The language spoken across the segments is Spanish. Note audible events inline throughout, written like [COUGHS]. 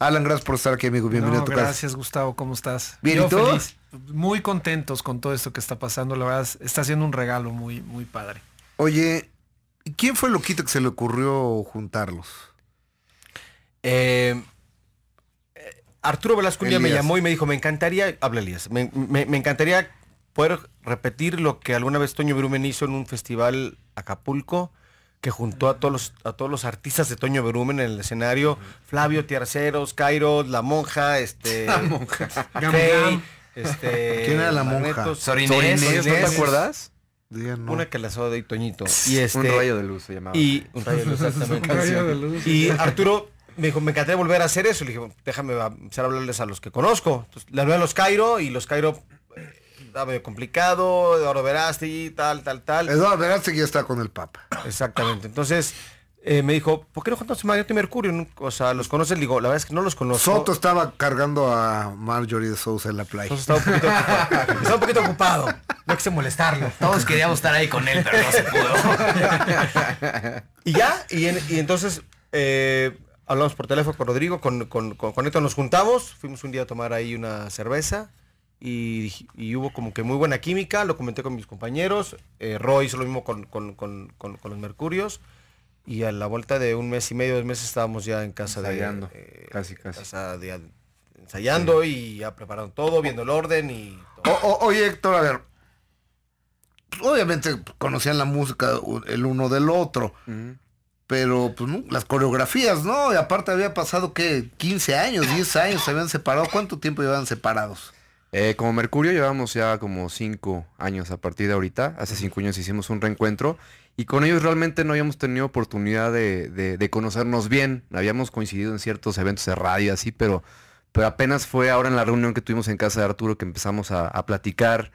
Alan, gracias por estar aquí, amigo. Bienvenido a tu gracias, casa. Gracias, Gustavo. ¿Cómo estás? Bien, ¿y muy contentos con todo esto que está pasando. La verdad, está siendo un regalo muy, muy padre. Oye, ¿quién fue loquito que se le ocurrió juntarlos? Eh, Arturo Velasco me llamó y me dijo, me encantaría, habla Elías, me, me, encantaría poder repetir lo que alguna vez Toño Brumen hizo en un festival Acapulco que juntó a todos los, a todos los artistas de Toño Berumen en el escenario, Flavio Tiarceros, Cairo, La Monja, este. [LAUGHS] La Monja. este, ¿Quién era la monja? Sorinés, ¿no te acuerdas? Una que la soda de Toñito. Y este, un rayo de luz se llamaba. Y, un rayo de luz, [LAUGHS] Y Arturo me dijo, me encantaría volver a hacer eso. Le dije, déjame empezar a hablarles a los que conozco. Entonces, le a los Cairo y los Cairo eh, estaba medio complicado, Eduardo y tal, tal, tal. Eduardo Verástegui ya está con el Papa. Exactamente. Entonces, eh, me dijo, ¿por qué no juntamos a y Mercurio? O sea, ¿los conoces? digo, la verdad es que no los conozco. Soto estaba cargando a Marjorie de Sousa en la playa. estaba un poquito ocupado. No quise molestarlo. Todos queríamos estar ahí con él, pero no se pudo. y ya, y, entonces eh, hablamos por teléfono con Rodrigo, con, con, con, nos juntamos, fuimos un día a tomar ahí una cerveza y, hubo como que muy buena química, lo comenté con mis compañeros, eh, Roy hizo lo mismo con, los Mercurios y a la vuelta de un mes y medio, dos meses estábamos ya en casa ensayando, de... Eh, casi, casi. Casa ensayando y ya preparando todo, viendo el orden y... oye Héctor, a ver, obviamente conocían la música el uno del otro. Pero pues, las coreografías, ¿no? Y aparte había pasado que 15 años, 10 años se habían separado. ¿Cuánto tiempo llevaban separados? Eh, como Mercurio llevamos ya como cinco años a partir de ahorita. Hace cinco años hicimos un reencuentro y con ellos realmente no habíamos tenido oportunidad de, conocernos bien. Habíamos coincidido en ciertos eventos de radio así, pero, pero apenas fue ahora en la reunión que tuvimos en casa de Arturo que empezamos a platicar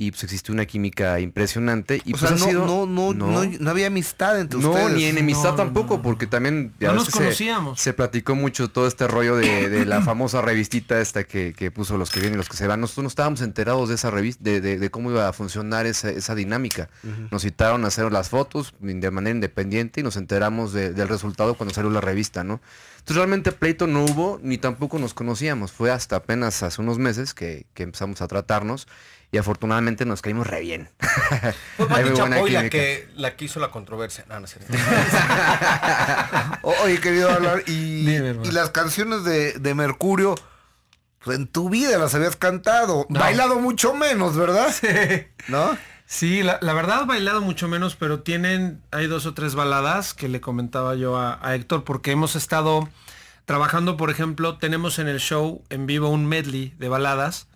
y pues existe una química impresionante. Y o pues, sea, no, había amistad entre ustedes. No, ni enemistad tampoco, porque también No nos conocíamos. Se, platicó mucho todo este rollo de, la [COUGHS] famosa revistita esta que, puso los que vienen y los que se van. Nosotros no estábamos enterados de esa revista, de, cómo iba a funcionar esa, dinámica. Nos citaron a hacer las fotos de manera independiente y nos enteramos del resultado cuando salió la revista, ¿no? Entonces realmente pleito no hubo, ni tampoco nos conocíamos. Fue hasta apenas hace unos meses que empezamos a tratarnos y afortunadamente nos caímos re bien. [LAUGHS] Fue la que, la que hizo la controversia. No, no [LAUGHS] Oye, querido hablar, y, las canciones de, Mercurio pues, en tu vida las habías cantado. Bailado mucho menos, ¿verdad? Sí. ¿No? Sí, la, verdad bailado mucho menos, pero tienen, hay dos o tres baladas que le comentaba yo a, a, Héctor, porque hemos estado trabajando, por ejemplo, tenemos en el show en vivo un medley de baladas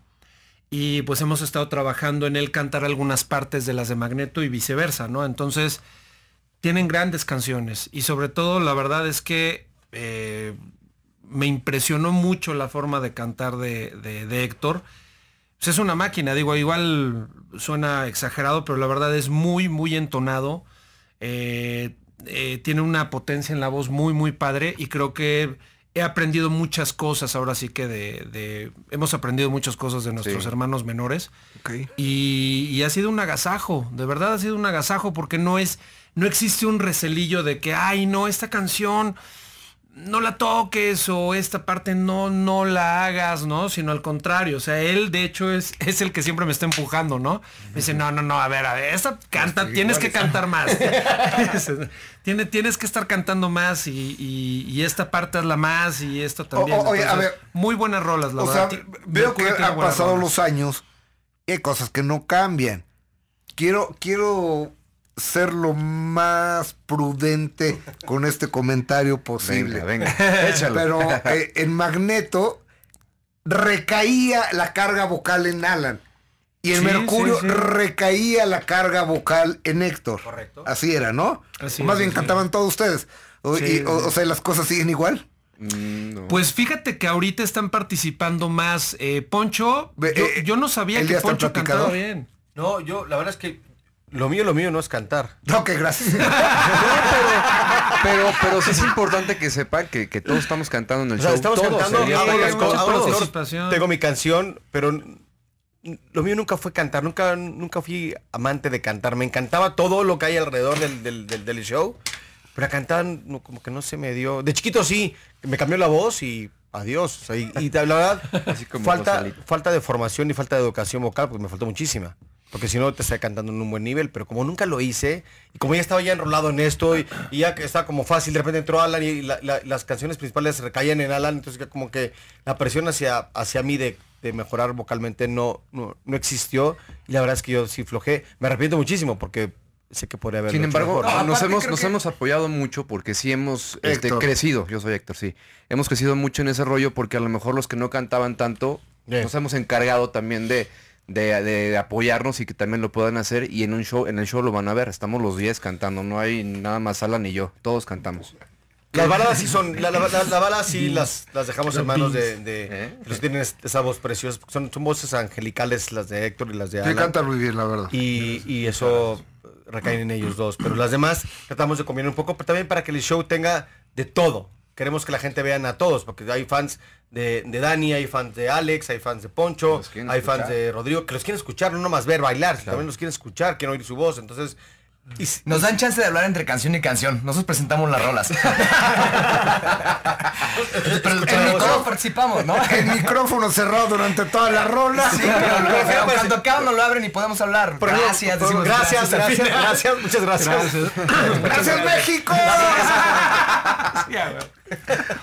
y pues hemos estado trabajando en él cantar algunas partes de las de Magneto y viceversa, ¿no? Entonces, tienen grandes canciones y sobre todo la verdad es que eh, me impresionó mucho la forma de cantar de, Héctor. Pues, es una máquina, digo, igual suena exagerado, pero la verdad es muy, muy entonado. Eh, eh, tiene una potencia en la voz muy, muy padre y creo que he aprendido muchas cosas ahora sí que de, hemos aprendido muchas cosas de nuestros hermanos menores y, y, ha sido un agasajo de verdad ha sido un agasajo porque no es no existe un recelillo de que ay no esta canción no la toques o esta parte no, no la hagas, ¿no? Sino al contrario, o sea, él de hecho es, es el que siempre me está empujando, ¿no? Me dice, no, no, no, a ver, a ver, esta canta, tienes que cantar más. [LAUGHS] Tiene, tienes que estar cantando más y, esta parte es la más y esto también. oye, a ver, muy buenas rolas, la o Sea, veo, que, han pasado los años y eh, hay cosas que no cambian. Quiero, quiero ser lo más prudente con este comentario posible. Venga, [LAUGHS] Pero eh, en Magneto recaía la carga vocal en Alan. Y en Mercurio recaía la carga vocal en Héctor. Correcto. Así era, ¿no? más bien cantaban todos ustedes. O, sea, las cosas siguen igual. Mm, pues fíjate que ahorita están participando más. Eh, Poncho, yo, eh, yo, no sabía que Poncho cantaba bien. No, yo la verdad es que lo mío, lo mío no es cantar. No, que gracias. [LAUGHS] pero, pero, sí es importante que sepan que, todos estamos cantando en el show. Estamos cantando, Tengo mi canción, pero lo mío nunca fue cantar, nunca, nunca fui amante de cantar. Me encantaba todo lo que hay alrededor del, del, show, pero a cantar como que no se me dio. De chiquito sí, me cambió la voz y adiós. y, la verdad, [LAUGHS] falta, falta de formación y falta de educación vocal, porque me faltó muchísima porque si no te está cantando en un buen nivel, pero como nunca lo hice, y como ya estaba ya enrolado en esto, y, ya que estaba como fácil, de repente entró Alan y las canciones principales recaían en Alan, entonces como que la presión hacia, hacia mí de, mejorar vocalmente no, no, existió, y la verdad es que yo sí flojé, me arrepiento muchísimo porque sé que podría haber. Sin embargo, nos, hemos, nos hemos apoyado mucho porque sí hemos este, crecido. Yo soy Héctor, sí. Hemos crecido mucho en ese rollo porque a lo mejor los que no cantaban tanto nos hemos encargado también de de, apoyarnos y que también lo puedan hacer y en un show, en el show lo van a ver, estamos los 10 cantando, no hay nada más Alan ni yo, todos cantamos. Las baladas sí son, las balas sí las, las dejamos en manos de, ¿Eh? los tienen esa voz preciosa, son, son voces angelicales las de Héctor y las de Alan. canta muy bien, la verdad. Y, y eso recae en ellos dos, pero las demás tratamos de combinar un poco, pero también para que el show tenga de todo queremos que la gente vean a todos, porque hay fans de, Dani, hay fans de Alex, hay fans de Poncho, hay fans de Rodrigo, que los quieren escuchar, no nomás ver bailar, también los quieren escuchar, quieren oír su voz. Entonces, nos dan chance de hablar entre canción y canción. Nosotros presentamos las rolas. [LAUGHS] pero todos participamos, ¿no? El micrófono cerrado durante toda la rola. pero, cuando cada no lo abren y podemos hablar. gracias, gracias, gracias, gracias, muchas gracias. Gracias, [COUGHS] México. [LAUGHS]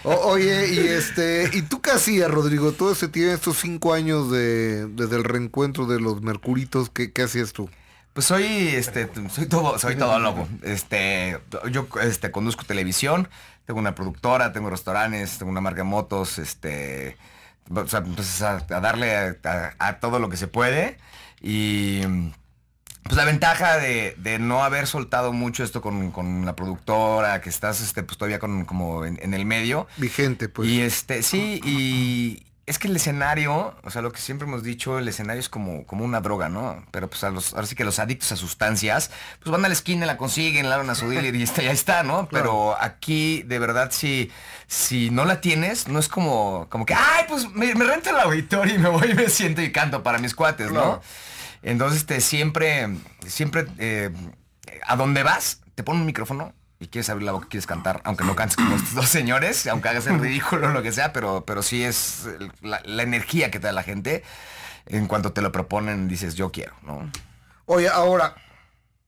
oye, y este, ¿y tú qué hacías, Rodrigo? Todo ese tiempo, estos cinco años de, desde el reencuentro de los Mercuritos, ¿qué, qué hacías tú? Pues soy, este, soy todo, soy todo Este, yo este, conduzco televisión, tengo una productora, tengo restaurantes, tengo una marca de motos, este, pues, a, darle a, todo lo que se puede. Y pues la ventaja de, no haber soltado mucho esto con, con, la productora, que estás este, pues todavía con, como en, en el medio. Vigente, pues. Y este, sí, y, es que el escenario, o sea, lo que siempre hemos dicho, el escenario es como, como una droga, ¿no? Pero pues a los, ahora sí que los adictos a sustancias, pues van a la esquina, la consiguen, la van a subir y está, ya está, ¿no? [LAUGHS] Pero aquí, de verdad, si, si no la tienes, no es como, como que, ay, pues me, rento el auditorio y me voy y me siento y canto para mis cuates, ¿no? Entonces, te este, siempre, siempre, eh, a dónde vas, te ponen un micrófono y quieres abrir la boca, quieres cantar, aunque no cantes como estos dos señores, [LAUGHS] aunque hagas el ridículo o lo que sea, pero, pero sí es la, energía que te da la gente. En cuanto te lo proponen, dices, yo quiero, ¿no? Oye, ahora,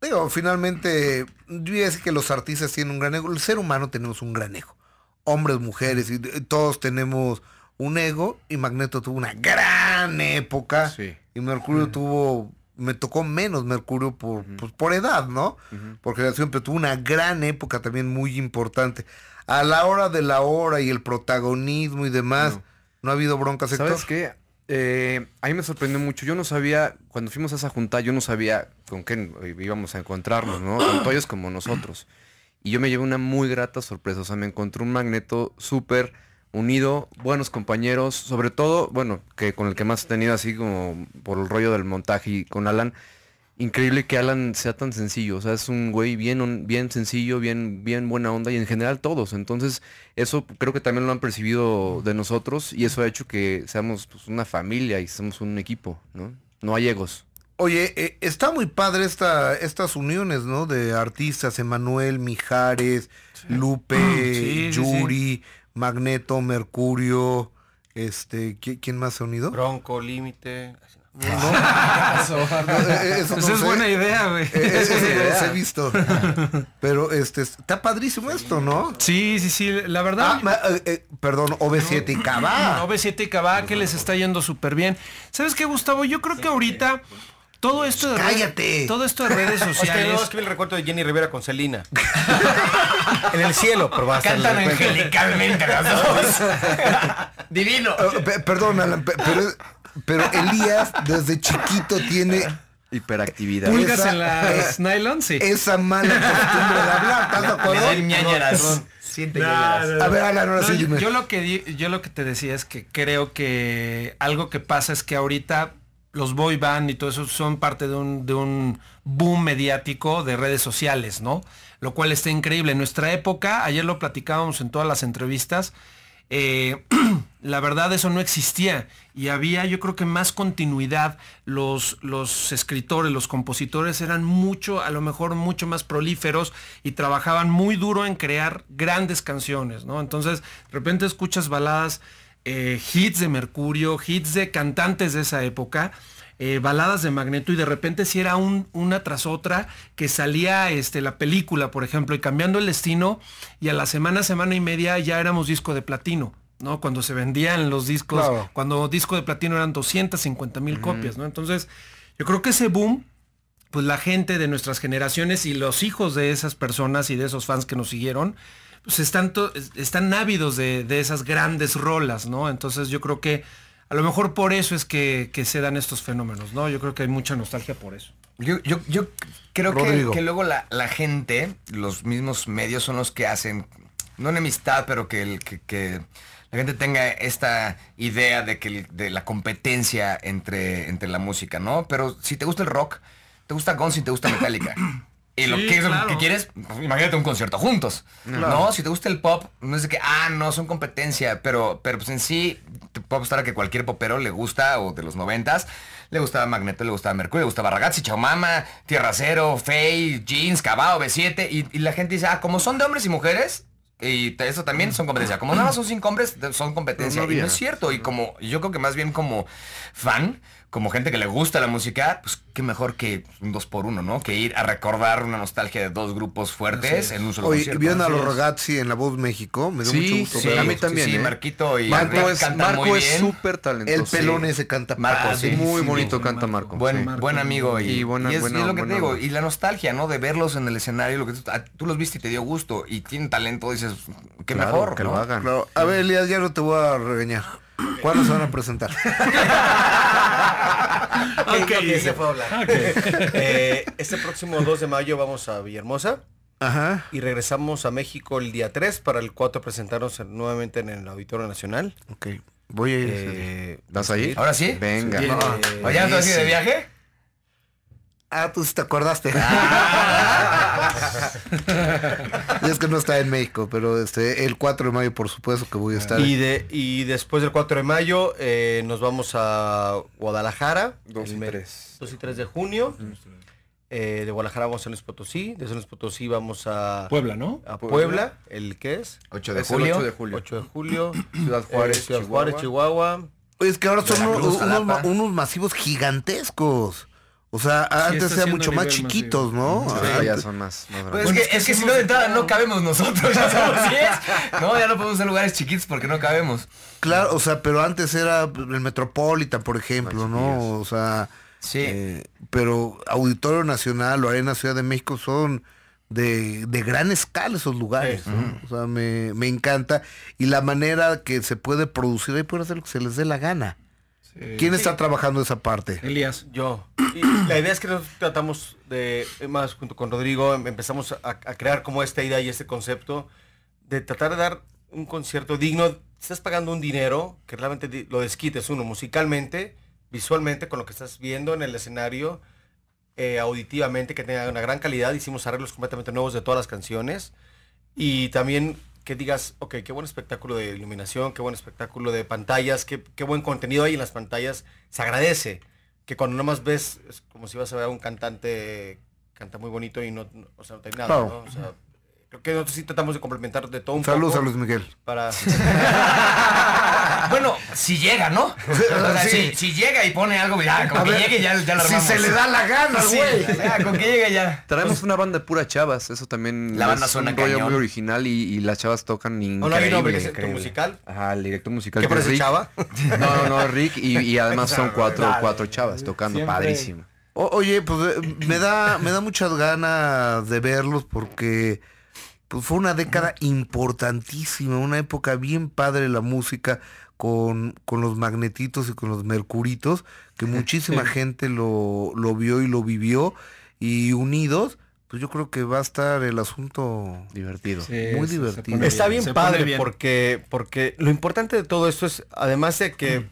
digo, finalmente, yo es que los artistas tienen un gran ego, el ser humano tenemos un gran ego. Hombres, mujeres, y eh, todos tenemos un ego, y Magneto tuvo una gran época, y Mercurio mm. tuvo me tocó menos Mercurio por, pues, por edad, ¿no? porque -huh. Porque siempre tuvo una gran época también muy importante. A la hora de la hora y el protagonismo y demás, no, ha habido broncas sector. ¿Sabes qué? Eh, a mí me sorprendió mucho. Yo no sabía, cuando fuimos a esa junta, yo no sabía con quién íbamos a encontrarnos, ¿no? [CLEARS THROAT] Tanto ellos como nosotros. Y yo me llevé una muy grata sorpresa. O sea, me encontré un magneto súper unido, buenos compañeros, sobre todo, bueno, que con el que más he tenido así como por el rollo del montaje y con Alan, increíble que Alan sea tan sencillo, o sea, es un güey bien, bien sencillo, bien, bien buena onda y en general todos, entonces eso creo que también lo han percibido de nosotros y eso ha hecho que seamos pues, una familia y seamos un equipo, ¿no? No hay egos. Oye, eh, está muy padre estas uniones, ¿no? De artistas, Emanuel, Mijares, Lupe, [CLEARS THROAT] Yuri. Magneto, Mercurio, este, ¿quién más se ha unido? Bronco, Límite. Ah, [LAUGHS] eh, eh, Esa pues es buena idea, güey. Eh, eso se he visto. Pero este está padrísimo esto, ¿no? Sí, sí, sí. La verdad. Ah, perdón, OB7 y Cabá. OB7 y Cabá, que les está yendo súper bien. ¿Sabes qué, Gustavo? Yo creo que ahorita. Todo esto de pues ¡Cállate! todo esto de redes [LAUGHS] sociales. O el recuerdo de Jenny Rivera con Selina. [LAUGHS] en el cielo, pero va a Cantan angelicalmente las dos. [LAUGHS] Divino. Oh, perdón, Alan, pero, pero Elías desde chiquito tiene Hiperactividad. Pulgas esa, en la eh, nylon, sí. Esa mala costumbre de hablar, tanto de acuerdo? Siente no, no, no, A ver, Alan, ahora sí, Yo lo, que yo lo que te decía es que creo que algo que pasa es que ahorita los boy band y todo eso son parte de un, de un boom mediático de redes sociales, ¿no? lo cual está increíble. En nuestra época, ayer lo platicábamos en todas las entrevistas, eh, [CLEARS THROAT] la verdad eso no existía y había yo creo que más continuidad. Los, los escritores, los compositores eran mucho, a lo mejor mucho más prolíferos y trabajaban muy duro en crear grandes canciones, ¿no? Entonces de repente escuchas baladas, eh, hits de Mercurio, hits de cantantes de esa época eh, baladas de Magneto y de repente si era un, una tras otra que salía este, la película, por ejemplo, y cambiando el destino y a la semana, semana y media ya éramos disco de platino. ¿no? Cuando se vendían los discos, cuando disco de platino eran 250 mil copias, ¿no? Entonces, yo creo que ese boom, pues la gente de nuestras generaciones y los hijos de esas personas y de esos fans que nos siguieron, pues están, están ávidos de, de esas grandes rolas, ¿no? Entonces yo creo que a lo mejor por eso es que, se dan estos fenómenos, ¿no? Yo creo que hay mucha nostalgia por eso. Yo, creo que, luego la, gente, los mismos medios son los que hacen, no enemistad, pero que, la gente tenga esta idea de, que, de la competencia entre, entre la música, ¿no? Pero si te gusta el rock, te gusta Guns y te gusta Metallica. [CLEARS THROAT] y lo que, quieres, imagínate un concierto juntos. No, si te gusta el pop, no es de que, ah, no, son competencia, pero, pero pues en sí, te puedo apostar a que cualquier popero le gusta, o de los noventas, le gustaba Magneto, le gustaba Mercurio, le gustaba Ragazzi, Chaumama, Tierra Cero, Faye, Jeans, Cabao, B7, y, la gente dice, ah, como son de hombres y mujeres, y eso también son competencia. Como nada son cinco hombres, son competencia. y no es cierto. Y como, yo creo que más bien como fan, como gente que le gusta la música, pues qué mejor que un dos por uno, ¿no? Que ir a recordar una nostalgia de dos grupos fuertes en un solo Hoy, Oye, Vieron a los Ragazzi en La Voz México, me dio mucho gusto. Sí, a mí también. Sí, ¿eh? Marquito y Marco es Marco es súper talentoso. El pelón ese canta Marco, sí, muy bonito canta Marco. Buen, amigo y, y, es, lo que te digo, y la nostalgia, ¿no? De verlos en el escenario, lo que tú, ah, los viste y te dio gusto y tienen talento, dices, qué mejor que lo hagan. A ver, Elías, ya no te voy a regañar. ¿Cuándo se van a presentar? [LAUGHS] se hablar. Eh, este próximo 2 de mayo vamos a Villahermosa. Ajá. Y regresamos a México el día 3 para el 4 presentarnos nuevamente en el Auditorio Nacional. Ok. Voy a ir. Eh, ¿Vas a ¿Ahora sí? Venga. ¿O ya eh, así de viaje? Ah, tú pues, sí te acordaste. Ah. [LAUGHS] y es que no está en México, pero este, el 4 de mayo, por supuesto, que voy a estar. Y, de, y después del 4 de mayo eh, nos vamos a Guadalajara. 2 y 3. 2 y 3 de junio. Eh, de Guadalajara vamos a San Luis Potosí. De San Potosí vamos a... Puebla, ¿no? A Puebla. ¿El qué es? 8 de, julio. 8 de julio. 8 de julio. Ciudad Juárez, Ciudad Chihuahua. Juárez, Chihuahua. es que ahora son unos masivos gigantescos. O sea, antes eran mucho más chiquitos, ¿no? ya son más. Pues es, que, es que si no de entrada no cabemos nosotros, ya somos 10. No, ya no podemos ser lugares chiquitos porque no cabemos. Claro, o sea, pero antes era el Metropolitan, por ejemplo, ¿no? O sea, sí. Eh, pero Auditorio Nacional o Arena Ciudad de México son de, gran escala esos lugares. ¿no? O sea, me, me encanta. Y la manera que se puede producir, ahí puede hacer lo que se les dé la gana. Eh, ¿Quién está trabajando esa parte? Elías. Yo. la idea es que nos tratamos de, más junto con Rodrigo, em, empezamos a, crear como esta idea y este concepto de tratar de dar un concierto digno. Estás pagando un dinero que realmente lo desquites uno musicalmente, visualmente, con lo que estás viendo en el escenario, eh, auditivamente, que tenga una gran calidad. Hicimos arreglos completamente nuevos de todas las canciones y también que digas, ok, qué buen espectáculo de iluminación, qué buen espectáculo de pantallas, qué, qué buen contenido hay en las pantallas, se agradece. Que cuando nomás ves, es como si vas a ver a un cantante, canta muy bonito y no, o sea, no hay nada, creo que nosotros sí tratamos de complementar de todo un Saludos a Luis Miguel. Para... [LAUGHS] [LAUGHS] bueno, si llega, ¿no? [LAUGHS] si, llega y pone algo, ya, con que llegue ya, lo armamos. Si se le da la gana, güey. con que llegue ya. Traemos una banda pura chavas, eso también la banda es suena un rollo muy original y, las chavas tocan increíble. No, no, el director musical? Ajá, el director musical. ¿Qué parece chava? No, no, no, Rick y, además son [LAUGHS] cuatro, cuatro chavas tocando, Padrísima padrísimo. oye, pues eh, me da, me da muchas ganas de verlos porque pues, fue una década importantísima, una época bien padre la música con, con, los magnetitos y con los mercuritos, que muchísima gente lo, lo vio y lo vivió, y unidos, pues yo creo que va a estar el asunto divertido, muy divertido. Está bien padre porque porque lo importante de todo esto es además de que mm.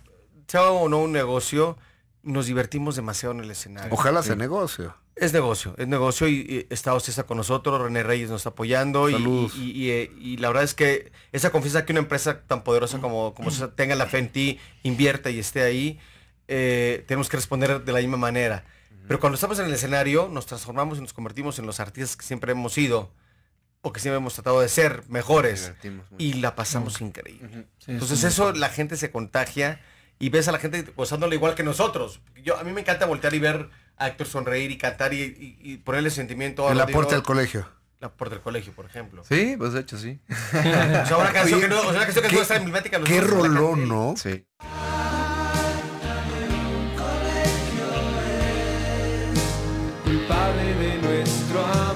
sea o no un negocio, nos divertimos demasiado en el escenario. Ojalá sea negocio. Es negocio, es negocio y, Estados está con nosotros, René Reyes nos está apoyando y, eh, y, la verdad es que esa confianza que una empresa tan poderosa como, como tenga la fe en ti, invierta y esté ahí, eh, tenemos que responder de la misma manera. Pero cuando estamos en el escenario, nos transformamos y nos convertimos en los artistas que siempre hemos sido o que siempre hemos tratado de ser mejores y la pasamos increíble. Entonces eso la gente se contagia y ves a la gente gozándolo igual que nosotros. Yo, a mí me encanta voltear y ver a sonreír y cantar y, y, ponerle sentimiento a... En la puerta del colegio. La puerta del colegio, por ejemplo. Sí, pues de hecho sí. o sea, una canción que no, o sea, una canción que no está emblemática. qué rolón, ¿no? Sí. Culpable de nuestro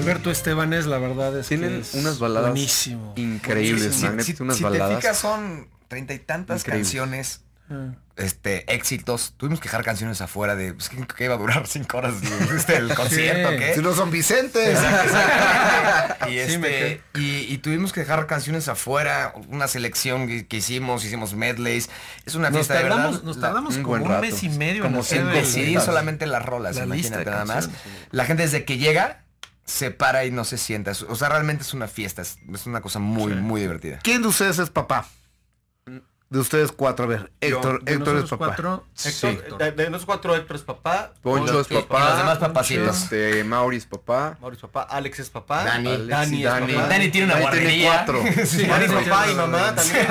Alberto Esteban es la verdad es Tienen unas baladas increíbles, si, Te fijas, son treinta y tantas canciones. Ah. Este, éxitos. Tuvimos que dejar canciones afuera de pues, que, iba a durar cinco horas este, el concierto. Si no son Vicente este, y, tuvimos que dejar canciones afuera, una selección que, hicimos, hicimos medleys. Es una fiesta nos tardamos, Nos tardamos como un mes y medio como en decidir solamente las rolas, imagínate nada más. La gente desde que llega se para y no se sienta. O sea, realmente es una fiesta, es, una cosa muy, muy divertida. ¿Quién de ustedes es papá? De ustedes cuatro, a ver, Héctor, Héctor es papá. Cuatro, de, los cuatro, Héctor es papá. Poncho es papá. Los demás papacitos. Este, Mauri es papá. Mauri es papá. Alex es papá. Dani. Dani, Dani, es papá. Dani, tiene una [LAUGHS] Dani Tiene cuatro. Dani es papá y mamá también.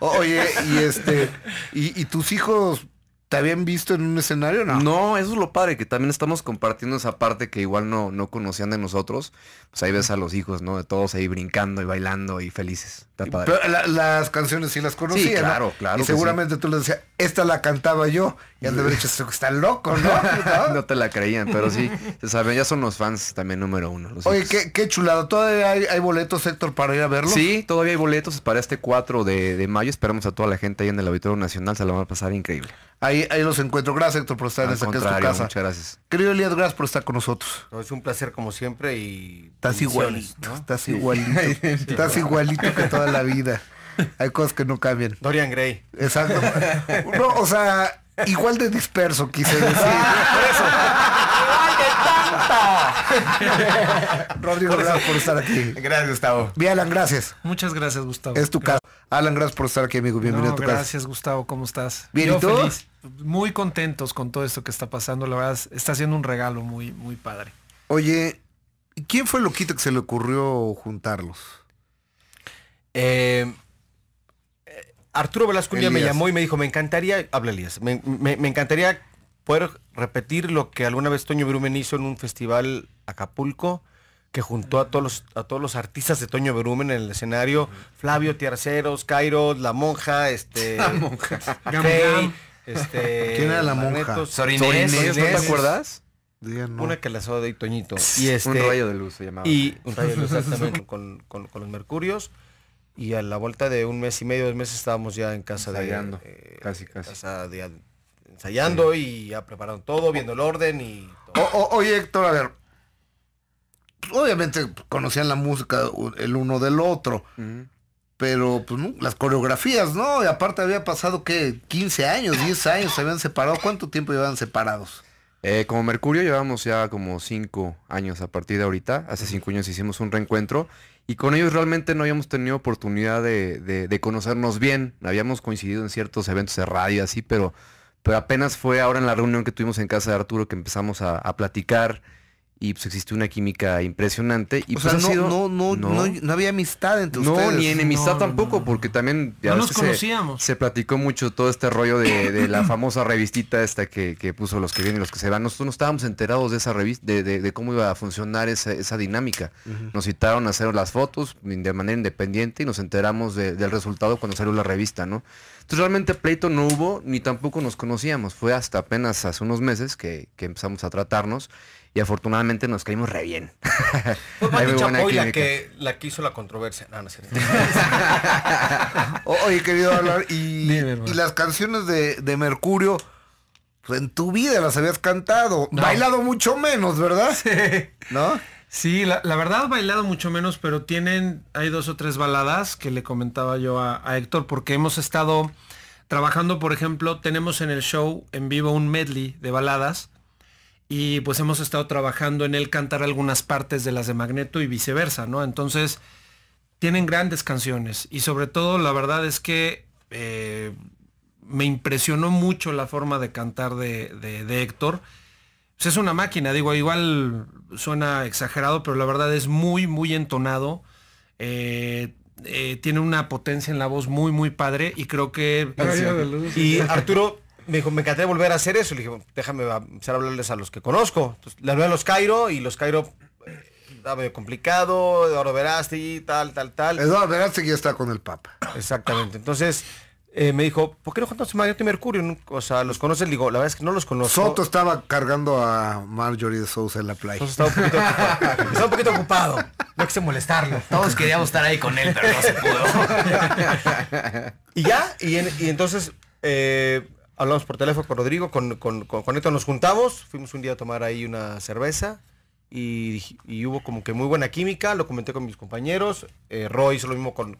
[LAUGHS] Oye, y este, y tus hijos te habían visto en un escenario, ¿no? No, eso es lo padre, que también estamos compartiendo esa parte que igual no, no conocían de nosotros. Pues ahí ves a los hijos, ¿no? De todos ahí brincando y bailando y felices. Pero las canciones sí las conocían. claro, claro. Y seguramente tú les decías, esta la cantaba yo ya han haber dicho, está loco, ¿no? [LAUGHS] no te la creían, pero sí, [LAUGHS] se sabe ya son los fans también número uno. Oye, qué, qué, chulado. ¿Todavía hay, boletos, Héctor, para ir a verlo? Sí, todavía hay boletos para este 4 de, mayo. Esperamos a toda la gente ahí en el Auditorio Nacional, se la van a pasar increíble. Ahí, ahí los encuentro. Gracias, Héctor, por estar en esta casa. Muchas gracias. Querido Elías, gracias por estar con nosotros. es un placer como siempre y... Estás igualito, estás igualito. [LAUGHS] estás igualito que toda la vida. Hay cosas que no cambian. Dorian Gray. Exacto. No, o sea, Igual de disperso, quise decir. [LAUGHS] por eso. Rodrigo, gracias por estar aquí. Gracias, Gustavo. Bien, Alan, gracias. Muchas gracias, Gustavo. Es tu caso. casa. Alan, gracias por estar aquí, amigo. Bienvenido a tu casa. Gracias, Gustavo. ¿Cómo estás? Bien, ¿y tú? Muy contentos con todo esto que está pasando. La verdad, está siendo un regalo muy, muy padre. Oye, ¿quién fue el loquito que se le ocurrió juntarlos? Eh, Arturo Velasco me llamó y me dijo, me encantaría, habla Elías, me, encantaría poder repetir lo que alguna vez Toño Berumen hizo en un festival Acapulco, que juntó a todos los, a todos los artistas de Toño Berumen en el escenario, Flavio Tiarceros, Cairo, La Monja, este... [LAUGHS] La Monja. este, ¿Quién era La Monja? ¿No te acuerdas? Una que la de Toñito. Y este, un rayo de luz se llamaba. Y un rayo de luz, con los mercurios y a la vuelta de un mes y medio, dos meses estábamos ya en casa ensayando, de... Eh, casi, casi. ensayando y ya prepararon todo, viendo el orden y oye, Héctor, a ver. Obviamente conocían la música el uno del otro, pero pues, las coreografías, ¿no? Y aparte había pasado que 15 años, 10 años se habían separado. ¿Cuánto tiempo llevaban separados? Eh, como Mercurio llevamos ya como 5 años a partir de ahorita. Hace 5 años hicimos un reencuentro y con ellos realmente no habíamos tenido oportunidad de, conocernos bien. Habíamos coincidido en ciertos eventos de radio, así, pero, apenas fue ahora en la reunión que tuvimos en casa de Arturo que empezamos a platicar y pues existe una química impresionante. Y pues no, no, había amistad entre ustedes. No, ni enemistad tampoco, porque también No nos conocíamos. Se, platicó mucho todo este rollo de, la famosa revistita esta que, puso los que vienen y los que se van. Nosotros no estábamos enterados de esa revista, de, cómo iba a funcionar esa, dinámica. Nos citaron a hacer las fotos de manera independiente y nos enteramos del resultado cuando salió la revista, ¿no? Entonces realmente pleito no hubo, ni tampoco nos conocíamos. Fue hasta apenas hace unos meses que, que empezamos a tratarnos y afortunadamente nos caímos re bien. Fue que, la hizo la controversia. No, [LAUGHS] Oye, querido hablar, y, las canciones de, Mercurio, pues, en tu vida las habías cantado. Bailado mucho menos, ¿verdad? Sí. ¿No? Sí, la, verdad bailado mucho menos, pero tienen, hay dos o tres baladas que le comentaba yo a, a Héctor, porque hemos estado trabajando, por ejemplo, tenemos en el show en vivo un medley de baladas y pues hemos estado trabajando en él cantar algunas partes de las de Magneto y viceversa, ¿no? Entonces, tienen grandes canciones y sobre todo la verdad es que eh, me impresionó mucho la forma de cantar de, de, Héctor. Pues, es una máquina, digo, igual suena exagerado, pero la verdad es muy, muy entonado. Eh, eh, tiene una potencia en la voz muy, muy padre y creo que... y Arturo, me dijo, me encantaría volver a hacer eso. Le dije, déjame empezar a hablarles a los que conozco. le hablé a los Cairo y los Cairo eh, estaba medio complicado, Eduardo Verástegui, tal, tal, tal. Eduardo Verástegui ya está con el Papa. Exactamente. Entonces, eh, me dijo, ¿por qué no juntas a y Mercurio? O sea, ¿los conoces? Le digo, la verdad es que no los conozco. Soto estaba cargando a Marjorie de Sousa en la playa. Estaba un, poquito ocupado. No quise molestarlo. Todos queríamos estar ahí con él, pero no se pudo. [LAUGHS] y ya, y, entonces eh, hablamos por teléfono con Rodrigo, con, con, nos juntamos, fuimos un día a tomar ahí una cerveza y, hubo como que muy buena química, lo comenté con mis compañeros, eh, Roy hizo lo mismo con